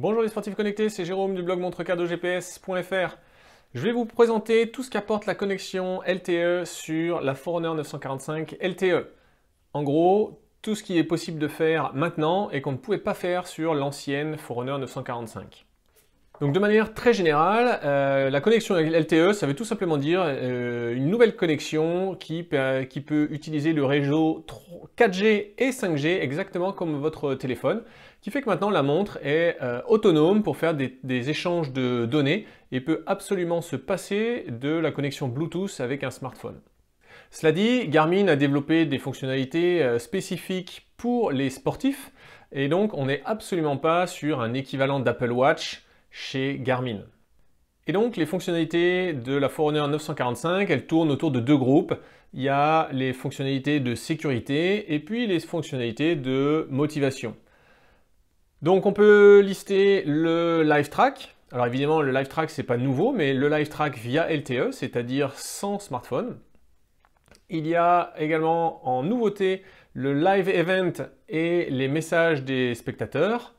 Bonjour les sportifs connectés, c'est Jérôme du blog montre-cadre-gps.fr. Je vais vous présenter tout ce qu'apporte la connexion LTE sur la Forerunner 945 LTE. En gros, tout ce qui est possible de faire maintenant et qu'on ne pouvait pas faire sur l'ancienne Forerunner 945. Donc de manière très générale, euh, la connexion LTE, ça veut tout simplement dire euh, une nouvelle connexion qui, qui, peut utiliser le réseau 4G et 5G exactement comme votre téléphone qui fait que maintenant la montre est euh, autonome pour faire des, échanges de données et peut absolument se passer de la connexion Bluetooth avec un smartphone. Cela dit, Garmin a développé des fonctionnalités euh, spécifiques pour les sportifs et donc on n'est absolument pas sur un équivalent d'Apple Watch chez Garmin. Et donc les fonctionnalités de la Forerunner 945, elles tournent autour de deux groupes. Il y a les fonctionnalités de sécurité et puis les fonctionnalités de motivation. Donc on peut lister le live track. Alors évidemment, le live track, c'est pas nouveau, mais le live track via LTE, c'est-à-dire sans smartphone. Il y a également en nouveauté le live event et les messages des spectateurs.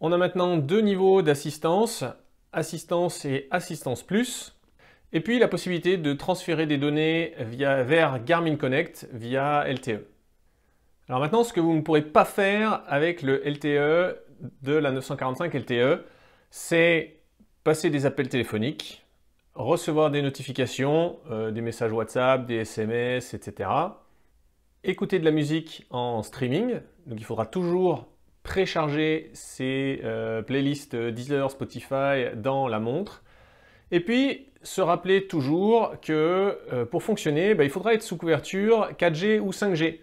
On a maintenant deux niveaux d'assistance, assistance et assistance plus. Et puis la possibilité de transférer des données via, vers Garmin Connect via LTE. Alors maintenant, ce que vous ne pourrez pas faire avec le LTE de la 945 LTE, c'est passer des appels téléphoniques, recevoir des notifications, euh, des messages WhatsApp, des SMS, etc. Écouter de la musique en streaming, donc il faudra toujours précharger ses euh, playlists Deezer, Spotify dans la montre. Et puis, se rappeler toujours que euh, pour fonctionner, bah, il faudra être sous couverture 4G ou 5G.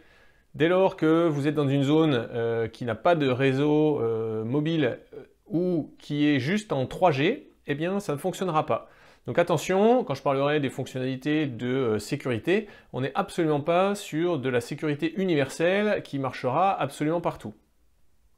Dès lors que vous êtes dans une zone euh, qui n'a pas de réseau euh, mobile euh, ou qui est juste en 3G, eh bien ça ne fonctionnera pas. Donc attention, quand je parlerai des fonctionnalités de sécurité, on n'est absolument pas sur de la sécurité universelle qui marchera absolument partout.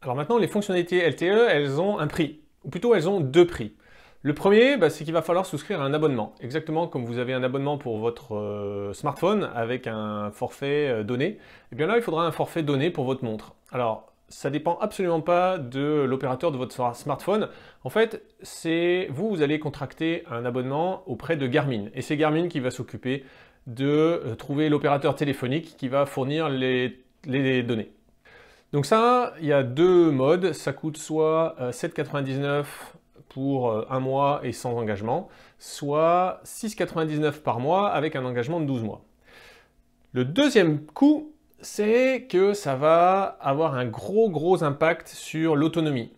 Alors maintenant, les fonctionnalités LTE, elles ont un prix, ou plutôt elles ont deux prix. Le premier, bah, c'est qu'il va falloir souscrire à un abonnement. Exactement comme vous avez un abonnement pour votre euh, smartphone avec un forfait euh, donné, et eh bien là, il faudra un forfait donné pour votre montre. Alors, ça dépend absolument pas de l'opérateur de votre smartphone. En fait, c'est vous, vous allez contracter un abonnement auprès de Garmin. Et c'est Garmin qui va s'occuper de euh, trouver l'opérateur téléphonique qui va fournir les, les données. Donc ça, il y a deux modes. Ça coûte soit 7,99 pour euh, un mois et sans engagement, soit 6,99 par mois avec un engagement de 12 mois. Le deuxième coût, c'est que ça va avoir un gros gros impact sur l'autonomie.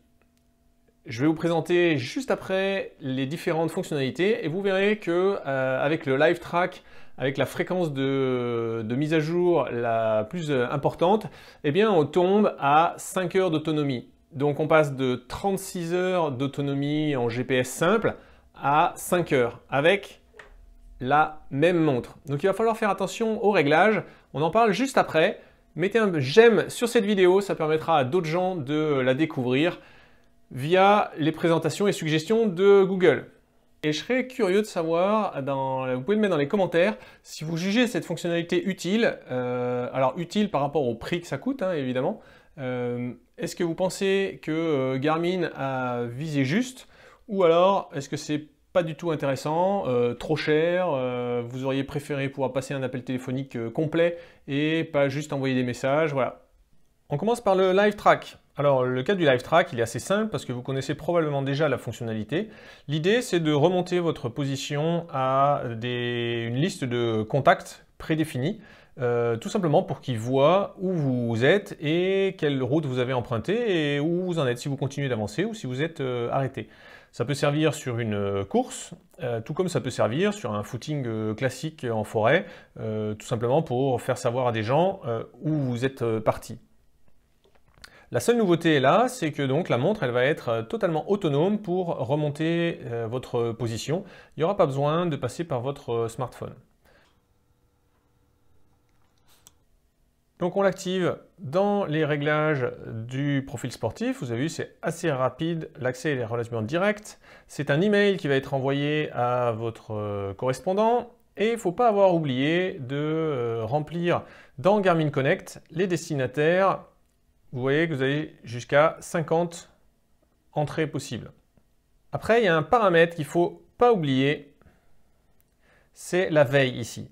Je vais vous présenter juste après les différentes fonctionnalités et vous verrez que euh, avec le live track, avec la fréquence de, de mise à jour la plus euh, importante, eh bien on tombe à 5 heures d'autonomie. Donc on passe de 36 heures d'autonomie en GPS simple à 5 heures avec la même montre. Donc il va falloir faire attention aux réglages, on en parle juste après. Mettez un j'aime sur cette vidéo, ça permettra à d'autres gens de la découvrir via les présentations et suggestions de Google. Et je serais curieux de savoir, vous pouvez me mettre dans les commentaires, si vous jugez cette fonctionnalité utile, euh, alors utile par rapport au prix que ça coûte hein, évidemment, euh, est-ce que vous pensez que euh, Garmin a visé juste ou alors est-ce que c'est pas du tout intéressant, euh, trop cher, vous auriez préféré pouvoir passer un appel téléphonique complet et pas juste envoyer des messages, voilà. On commence par le live track. Alors le cas du live track, il est assez simple parce que vous connaissez probablement déjà la fonctionnalité. L'idée c'est de remonter votre position à une liste de contacts prédéfinis. Euh, tout simplement pour qu'ils voient où vous êtes et quelle route vous avez emprunté et où vous en êtes, si vous continuez d'avancer ou si vous êtes euh, arrêté. Ça peut servir sur une euh, course, tout comme ça peut servir sur un footing classique en forêt, tout simplement pour faire savoir à des gens où vous êtes parti. La seule nouveauté là, c'est que donc la montre, elle va être totalement autonome pour remonter votre position. Il n'y aura pas besoin de passer par votre smartphone. Donc on l'active dans les réglages du profil sportif. Vous avez vu, c'est assez rapide, l'accès les relations direct. C'est un email qui va être envoyé à votre euh, correspondant. Et il ne faut pas avoir oublié de euh, remplir dans Garmin Connect les destinataires. Vous voyez que vous avez jusqu'à 50 entrées possibles. Après, il y a un paramètre qu'il ne faut pas oublier, c'est la veille ici.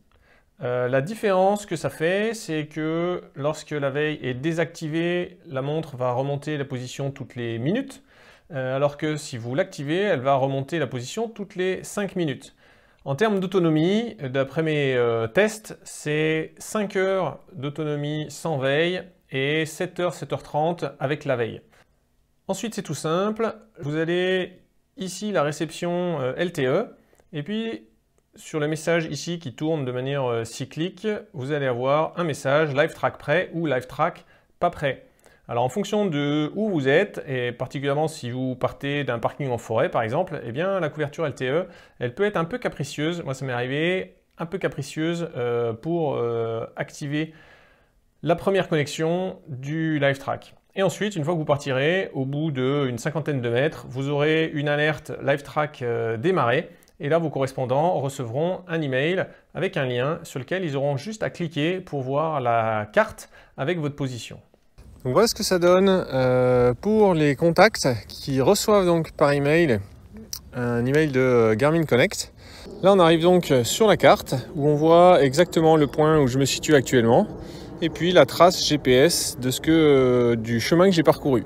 Euh, la différence que ça fait, c'est que lorsque la veille est désactivée, la montre va remonter la position toutes les minutes, euh, alors que si vous l'activez, elle va remonter la position toutes les 5 minutes. En termes d'autonomie, d'après mes euh, tests, c'est 5 heures d'autonomie sans veille et 7 heures, 7h30 avec la veille. Ensuite, c'est tout simple, vous allez ici la réception LTE, et puis sur le message ici qui tourne de manière euh, cyclique, vous allez avoir un message Live Track prêt ou Live Track pas prêt. Alors en fonction de où vous êtes, et particulièrement si vous partez d'un parking en forêt par exemple, eh bien la couverture LTE, elle peut être un peu capricieuse. Moi ça m'est arrivé un peu capricieuse euh, pour euh, activer la première connexion du Live Track. Et ensuite, une fois que vous partirez, au bout d'une cinquantaine de mètres, vous aurez une alerte Live Track démarrée et là, vos correspondants recevront un email avec un lien sur lequel ils auront juste à cliquer pour voir la carte avec votre position. Donc voilà ce que ça donne euh, pour les contacts qui reçoivent donc par email un email de Garmin Connect. Là on arrive donc sur la carte où on voit exactement le point où je me situe actuellement et puis la trace GPS de ce que, euh, du chemin que j'ai parcouru.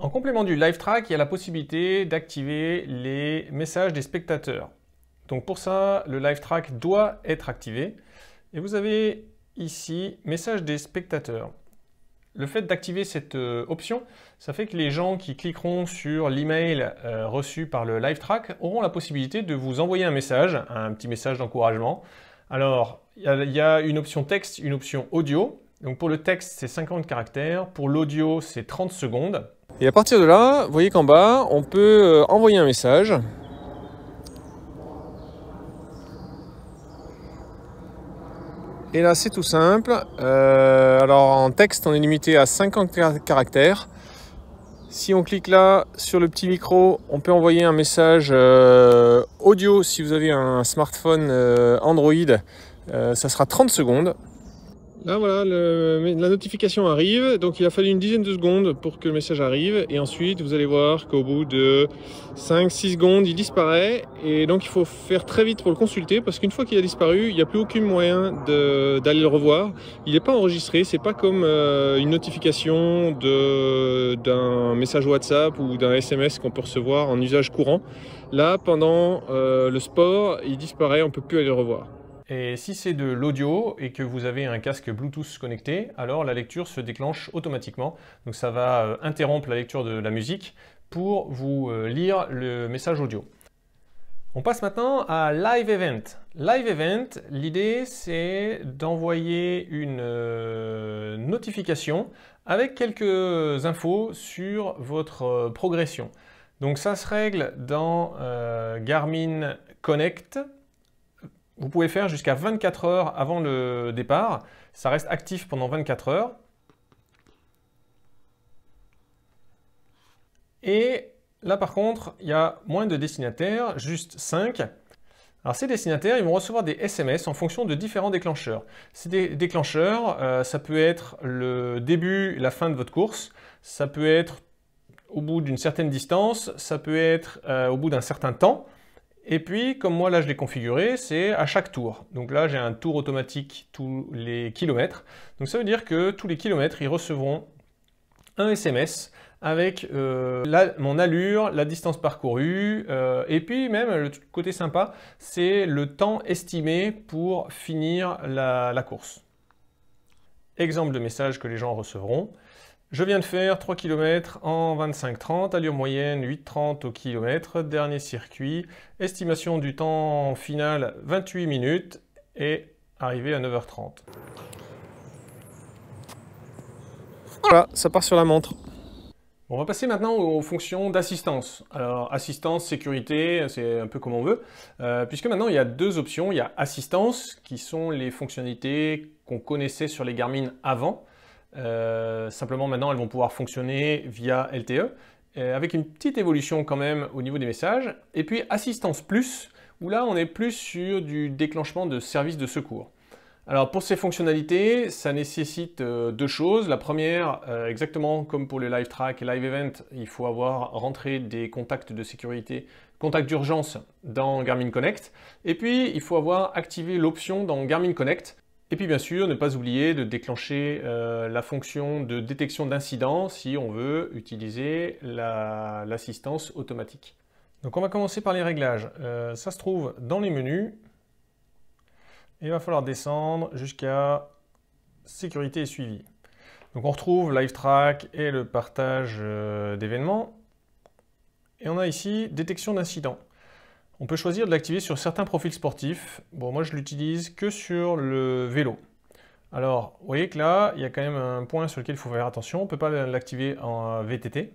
En complément du live track, il y a la possibilité d'activer les messages des spectateurs. Donc pour ça, le live track doit être activé. Et vous avez ici message des spectateurs. Le fait d'activer cette euh, option, ça fait que les gens qui cliqueront sur l'email euh, reçu par le live track auront la possibilité de vous envoyer un message, un petit message d'encouragement. Alors, il y a une option texte, une option audio. Donc pour le texte, c'est 50 caractères, pour l'audio, c'est 30 secondes. Et à partir de là, vous voyez qu'en bas, on peut euh, envoyer un message. Et là, c'est tout simple. Euh, alors en texte, on est limité à 50 caractères. Si on clique là sur le petit micro, on peut envoyer un message euh, audio si vous avez un smartphone Android. ça sera 30 secondes. Là voilà, la notification arrive, donc il a fallu une dizaine de secondes pour que le message arrive, et ensuite vous allez voir qu'au bout de 5-6 secondes il disparaît, et donc il faut faire très vite pour le consulter, parce qu'une fois qu'il a disparu, il n'y a plus aucun moyen d'aller le revoir, il n'est pas enregistré, c'est pas comme euh, une notification d'un message WhatsApp ou d'un SMS qu'on peut recevoir en usage courant. Là, pendant euh, le sport, il disparaît, on ne peut plus aller le revoir. Et si c'est de l'audio et que vous avez un casque Bluetooth connecté, alors la lecture se déclenche automatiquement. Donc ça va euh, interrompre la lecture de la musique pour vous euh, lire le message audio. On passe maintenant à Live Event. Live Event, l'idée c'est d'envoyer une euh, notification avec quelques infos sur votre progression. Donc ça se règle dans Garmin Connect vous pouvez faire jusqu'à 24 heures avant le départ. Ça reste actif pendant 24 heures. Et là, par contre, il y a moins de destinataires, juste 5. Alors ces destinataires, ils vont recevoir des SMS en fonction de différents déclencheurs. Ces déclencheurs, euh, ça peut être le début, la fin de votre course, ça peut être au bout d'une certaine distance, ça peut être euh, au bout d'un certain temps, et puis, comme moi là je l'ai configuré, c'est à chaque tour. Donc là j'ai un tour automatique tous les kilomètres. Donc ça veut dire que tous les kilomètres, ils recevront un SMS avec euh, mon allure, la distance parcourue, euh, et puis même le côté sympa, c'est le temps estimé pour finir la course. Exemple de message que les gens recevront. Je viens de faire 3 km en 25-30, allure moyenne 8.30 30 au kilomètre, dernier circuit, estimation du temps final 28 minutes et arrivé à 9h30. Voilà, ça part sur la montre. On va passer maintenant aux fonctions d'assistance. Alors assistance, sécurité, c'est un peu comme on veut, euh, puisque maintenant il y a deux options. Il y a assistance, qui sont les fonctionnalités qu'on connaissait sur les Garmin avant, euh, simplement, maintenant, elles vont pouvoir fonctionner via LTE, euh, avec une petite évolution quand même au niveau des messages. Et puis, Assistance Plus, où là, on est plus sur du déclenchement de services de secours. Alors pour ces fonctionnalités, ça nécessite euh, deux choses. La première, exactement comme pour les live track et live event, il faut avoir rentré des contacts de sécurité, contacts d'urgence dans Garmin Connect. Et puis il faut avoir activé l'option dans Garmin Connect et puis bien sûr, ne pas oublier de déclencher euh, la fonction de détection d'incident si on veut utiliser l'assistance automatique. Donc on va commencer par les réglages. Euh, ça se trouve dans les menus. Il va falloir descendre jusqu'à sécurité et suivi. Donc on retrouve live track et le partage euh, d'événements. Et on a ici détection d'incident. On peut choisir de l'activer sur certains profils sportifs. Bon, moi je l'utilise que sur le vélo. Alors, vous voyez que là, il y a quand même un point sur lequel il faut faire attention. On ne peut pas l'activer en euh, VTT.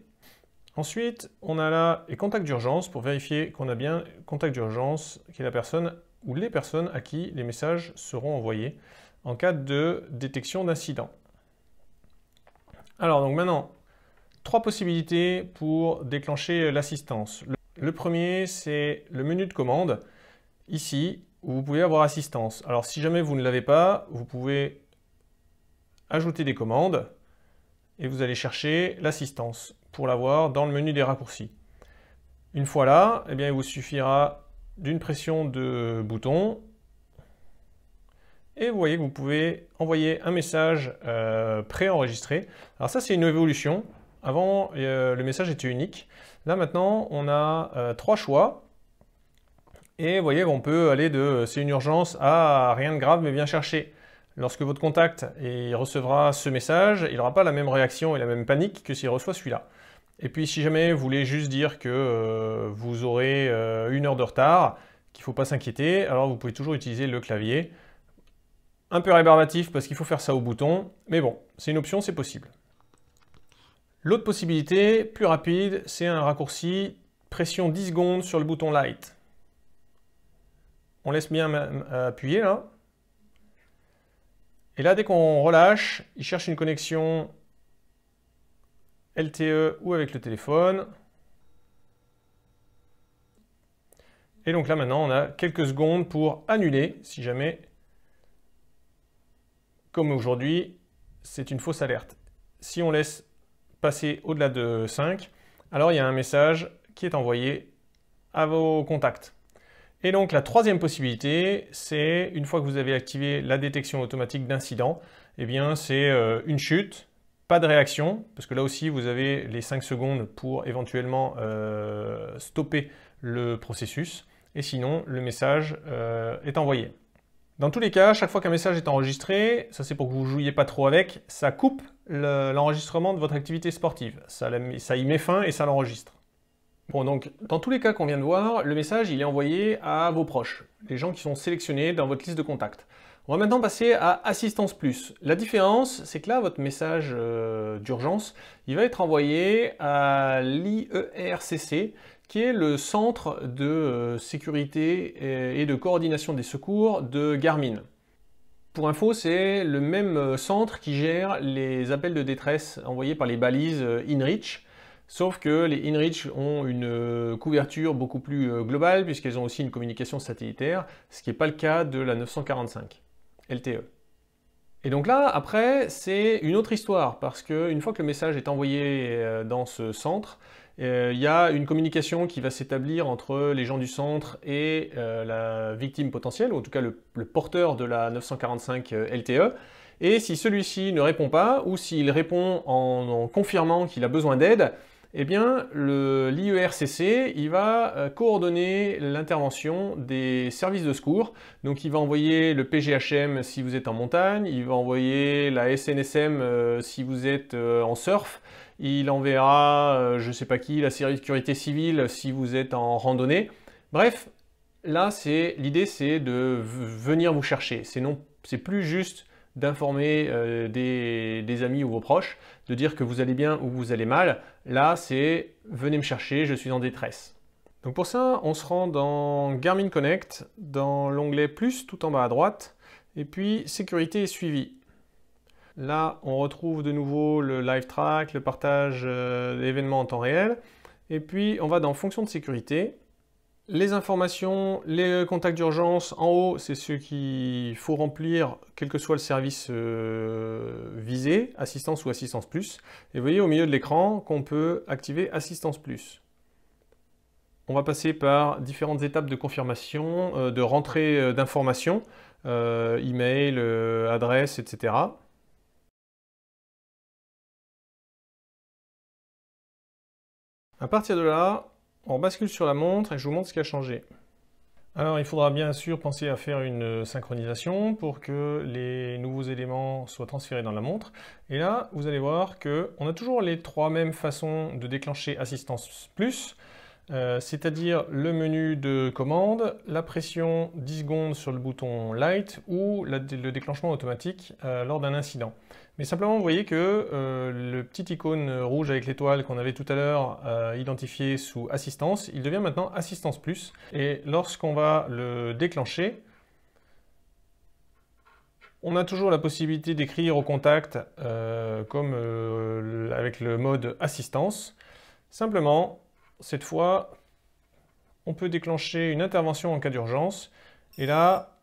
Ensuite, on a là les contacts d'urgence pour vérifier qu'on a bien contact d'urgence, qui est la personne ou les personnes à qui les messages seront envoyés en cas de détection d'incident. Alors, donc maintenant, trois possibilités pour déclencher l'assistance. Le premier, c'est le menu de commande, ici, où vous pouvez avoir assistance. Alors si jamais vous ne l'avez pas, vous pouvez ajouter des commandes et vous allez chercher l'assistance pour l'avoir dans le menu des raccourcis. Une fois là, eh bien, il vous suffira d'une pression de bouton et vous voyez que vous pouvez envoyer un message euh, préenregistré. Alors ça, c'est une évolution avant, euh, le message était unique. Là, maintenant, on a euh, trois choix. Et vous voyez, on peut aller de euh, c'est une urgence à rien de grave, mais viens chercher. Lorsque votre contact recevra ce message, il n'aura pas la même réaction et la même panique que s'il reçoit celui-là. Et puis, si jamais vous voulez juste dire que vous aurez une heure de retard, qu'il ne faut pas s'inquiéter, alors vous pouvez toujours utiliser le clavier. Un peu rébarbatif parce qu'il faut faire ça au bouton, mais bon, c'est une option, c'est possible. L'autre possibilité, plus rapide, c'est un raccourci pression 10 secondes sur le bouton light. On laisse bien euh, appuyer là. Et là, dès qu'on relâche, il cherche une connexion LTE ou avec le téléphone. Et donc là, maintenant, on a quelques secondes pour annuler si jamais, comme aujourd'hui, c'est une fausse alerte. Si on laisse passer au-delà de 5, alors il y a un message qui est envoyé à vos contacts. Et donc la troisième possibilité, c'est une fois que vous avez activé la détection automatique d'incident, et eh bien c'est euh, une chute, pas de réaction, parce que là aussi vous avez les 5 secondes pour éventuellement euh, stopper le processus, et sinon le message euh, est envoyé. Dans tous les cas, chaque fois qu'un message est enregistré, ça c'est pour que vous ne jouiez pas trop avec, ça coupe l'enregistrement de votre activité sportive. Ça, y met fin et ça l'enregistre. Bon, donc, dans tous les cas qu'on vient de voir, le message, il est envoyé à vos proches, les gens qui sont sélectionnés dans votre liste de contacts. On va maintenant passer à Assistance Plus. La différence, c'est que là, votre message euh, d'urgence, il va être envoyé à l'IERCC, qui est le centre de euh, sécurité euh, et de coordination des secours de Garmin. Pour info, c'est le même euh, centre qui gère les appels de détresse envoyés par les balises InReach, sauf que les InReach ont une couverture beaucoup plus globale puisqu'elles ont aussi une communication satellitaire, ce qui n'est pas le cas de la 945 LTE. Et donc là, après, c'est une autre histoire, parce qu'une fois que le message est envoyé dans ce centre, il euh, y a une communication qui va s'établir entre les gens du centre et euh, la victime potentielle, ou en tout cas le, porteur de la 945 euh, LTE. Et si celui-ci ne répond pas, ou s'il répond en, confirmant qu'il a besoin d'aide, eh bien, l'IERCC, il va coordonner l'intervention des services de secours. Donc, il va envoyer le PGHM si vous êtes en montagne, il va envoyer la SNSM si vous êtes en surf, il enverra, euh, je ne sais pas qui, la sécurité civile si vous êtes en randonnée. Bref, là, c'est l'idée, c'est de venir vous chercher. C'est non, c'est plus juste d'informer euh, des, des, amis ou vos proches, de dire que vous allez bien ou vous allez mal. Là, c'est venez me chercher, je suis en détresse. Donc pour ça, on se rend dans Garmin Connect, dans l'onglet Plus tout en bas à droite, et puis Sécurité et suivi. Là, on retrouve de nouveau le live track, le partage euh, d'événements en temps réel. Et puis, on va dans fonction de sécurité. Les informations, les contacts d'urgence, en haut, c'est ce qu'il faut remplir, quel que soit le service euh, visé, assistance ou assistance plus. Et vous voyez au milieu de l'écran qu'on peut activer assistance plus. On va passer par différentes étapes de confirmation, euh, de rentrée d'informations, email, adresse, etc. À partir de là, on bascule sur la montre et je vous montre ce qui a changé. Alors il faudra bien sûr penser à faire une synchronisation pour que les nouveaux éléments soient transférés dans la montre. Et là, vous allez voir que on a toujours les trois mêmes façons de déclencher Assistance Plus, euh, c'est-à-dire le menu de commande, la pression 10 secondes sur le bouton Light ou le déclenchement automatique euh, lors d'un incident. Mais simplement, vous voyez que euh, le petit icône rouge avec l'étoile qu'on avait tout à l'heure identifié sous Assistance, il devient maintenant Assistance Plus. Et lorsqu'on va le déclencher, on a toujours la possibilité d'écrire au contact comme avec le mode Assistance. Simplement, cette fois, on peut déclencher une intervention en cas d'urgence. Et là,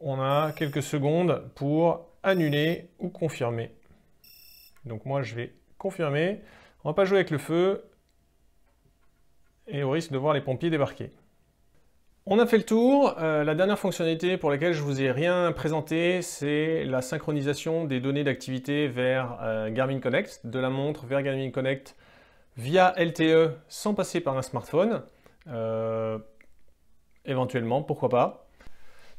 on a quelques secondes pour annuler ou confirmer. Donc moi, je vais confirmer. On ne va pas jouer avec le feu et au risque de voir les pompiers débarquer. On a fait le tour. Euh, la dernière fonctionnalité pour laquelle je vous ai rien présenté, c'est la synchronisation des données d'activité vers euh, Garmin Connect, de la montre vers Garmin Connect via LTE sans passer par un smartphone. Euh, éventuellement, pourquoi pas.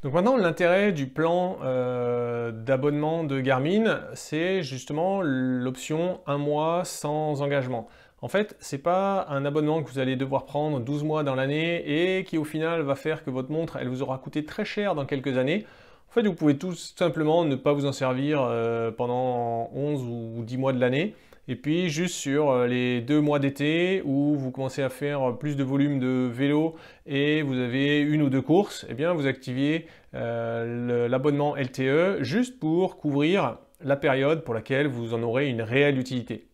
Donc maintenant, l'intérêt du plan euh, d'abonnement de Garmin, c'est justement l'option un mois sans engagement. En fait, n'est pas un abonnement que vous allez devoir prendre 12 mois dans l'année et qui au final va faire que votre montre, elle vous aura coûté très cher dans quelques années. En fait, vous pouvez tout simplement ne pas vous en servir euh, pendant 11 ou 10 mois de l'année et puis juste sur euh, les deux mois d'été où vous commencez à faire euh, plus de volume de vélo et vous avez une ou deux courses, eh bien vous activez euh, l'abonnement LTE juste pour couvrir la période pour laquelle vous en aurez une réelle utilité.